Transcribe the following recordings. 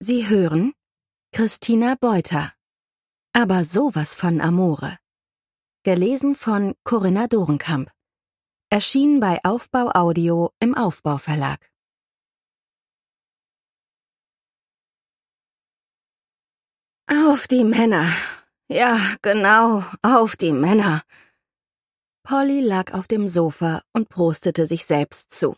Sie hören Christina Beuter. Aber sowas von Amore. Gelesen von Corinna Dorenkamp. Erschienen bei Aufbau Audio im Aufbau Verlag. Auf die Männer. Ja, genau, auf die Männer. Polly lag auf dem Sofa und prostete sich selbst zu.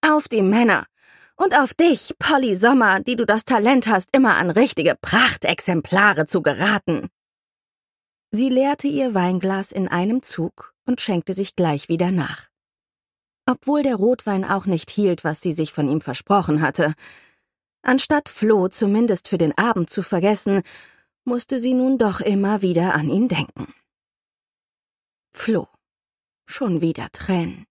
Auf die Männer. Und auf dich, Polly Sommer, die du das Talent hast, immer an richtige Prachtexemplare zu geraten. Sie leerte ihr Weinglas in einem Zug und schenkte sich gleich wieder nach. Obwohl der Rotwein auch nicht hielt, was sie sich von ihm versprochen hatte. Anstatt Flo zumindest für den Abend zu vergessen, musste sie nun doch immer wieder an ihn denken. Flo. Schon wieder Tränen.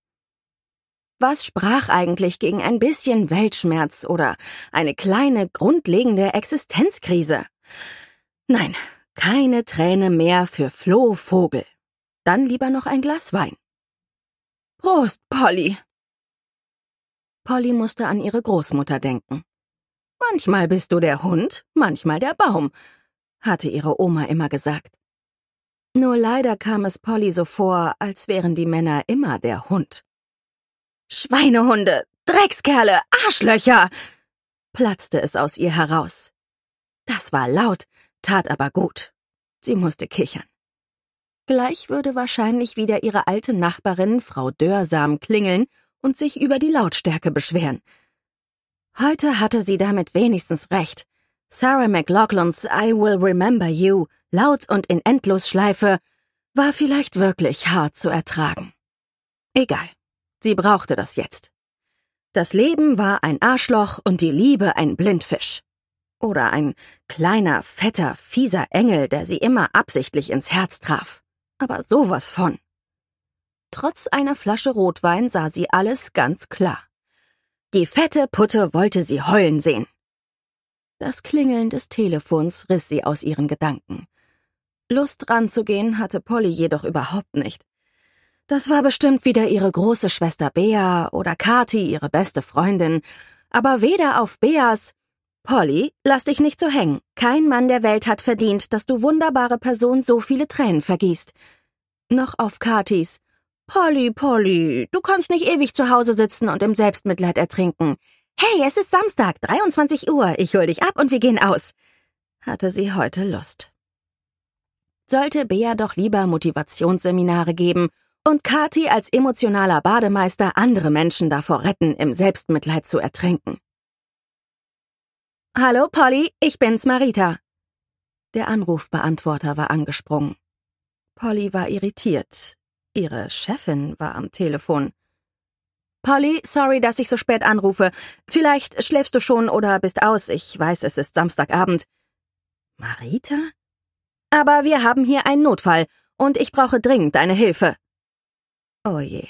Was sprach eigentlich gegen ein bisschen Weltschmerz oder eine kleine, grundlegende Existenzkrise? Nein, keine Träne mehr für Flo Vogel. Dann lieber noch ein Glas Wein. Prost, Polly! Polly musste an ihre Großmutter denken. Manchmal bist du der Hund, manchmal der Baum, hatte ihre Oma immer gesagt. Nur leider kam es Polly so vor, als wären die Männer immer der Hund. Schweinehunde, Dreckskerle, Arschlöcher! platzte es aus ihr heraus. Das war laut, tat aber gut. Sie musste kichern. Gleich würde wahrscheinlich wieder ihre alte Nachbarin, Frau Dörsam, klingeln und sich über die Lautstärke beschweren. Heute hatte sie damit wenigstens recht. Sarah McLaughlins I Will Remember You, laut und in Endlosschleife, war vielleicht wirklich hart zu ertragen. Egal. Sie brauchte das jetzt. Das Leben war ein Arschloch und die Liebe ein Blindfisch. Oder ein kleiner, fetter, fieser Engel, der sie immer absichtlich ins Herz traf. Aber sowas von. Trotz einer Flasche Rotwein sah sie alles ganz klar. Die fette Putte wollte sie heulen sehen. Das Klingeln des Telefons riss sie aus ihren Gedanken. Lust ranzugehen hatte Polly jedoch überhaupt nicht. Das war bestimmt wieder ihre große Schwester Bea oder Kati, ihre beste Freundin. Aber weder auf Beas. Polly, lass dich nicht so hängen. Kein Mann der Welt hat verdient, dass du wunderbare Person so viele Tränen vergießt. Noch auf Katis. Polly, Polly, du kannst nicht ewig zu Hause sitzen und im Selbstmitleid ertrinken. Hey, es ist Samstag, 23 Uhr. Ich hol dich ab und wir gehen aus. Hatte sie heute Lust. Sollte Bea doch lieber Motivationsseminare geben und Kati als emotionaler Bademeister andere Menschen davor retten, im Selbstmitleid zu ertrinken. Hallo Polly, ich bin's Marita. Der Anrufbeantworter war angesprungen. Polly war irritiert. Ihre Chefin war am Telefon. Polly, sorry, dass ich so spät anrufe. Vielleicht schläfst du schon oder bist aus. Ich weiß, es ist Samstagabend. Marita? Aber wir haben hier einen Notfall und ich brauche dringend deine Hilfe. Oje. Oh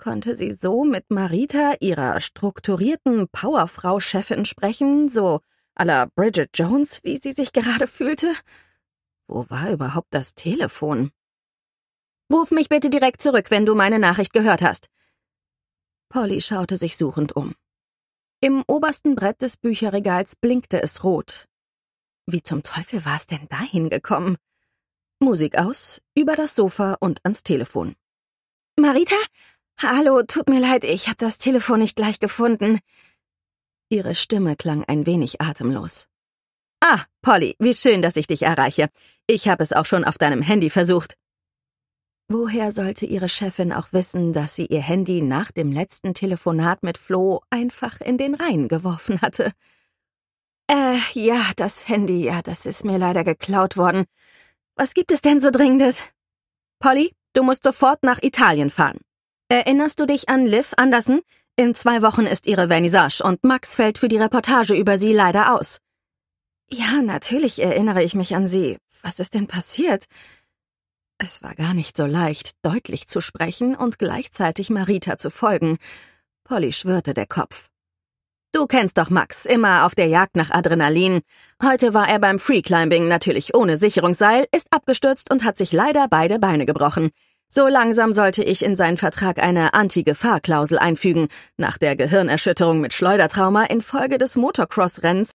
Konnte sie so mit Marita, ihrer strukturierten Powerfrau-Chefin, sprechen, so à la Bridget Jones, wie sie sich gerade fühlte? Wo war überhaupt das Telefon? Ruf mich bitte direkt zurück, wenn du meine Nachricht gehört hast. Polly schaute sich suchend um. Im obersten Brett des Bücherregals blinkte es rot. Wie zum Teufel war es denn dahin gekommen? Musik aus, über das Sofa und ans Telefon. Marita? Hallo, tut mir leid, ich habe das Telefon nicht gleich gefunden. Ihre Stimme klang ein wenig atemlos. Ah, Polly, wie schön, dass ich dich erreiche. Ich habe es auch schon auf deinem Handy versucht. Woher sollte ihre Chefin auch wissen, dass sie ihr Handy nach dem letzten Telefonat mit Flo einfach in den Rhein geworfen hatte? Äh, ja, das Handy, ja, das ist mir leider geklaut worden. Was gibt es denn so Dringendes? Polly, Du musst sofort nach Italien fahren. Erinnerst du dich an Liv Anderson? In zwei Wochen ist ihre Vernissage und Max fällt für die Reportage über sie leider aus. Ja, natürlich erinnere ich mich an sie. Was ist denn passiert? Es war gar nicht so leicht, deutlich zu sprechen und gleichzeitig Marita zu folgen. Polly schwirrte der Kopf. Du kennst doch Max, immer auf der Jagd nach Adrenalin. Heute war er beim Freeclimbing natürlich ohne Sicherungsseil, ist abgestürzt und hat sich leider beide Beine gebrochen. So langsam sollte ich in seinen Vertrag eine Anti-Gefahr-Klausel einfügen, nach der Gehirnerschütterung mit Schleudertrauma infolge des Motocross-Rennens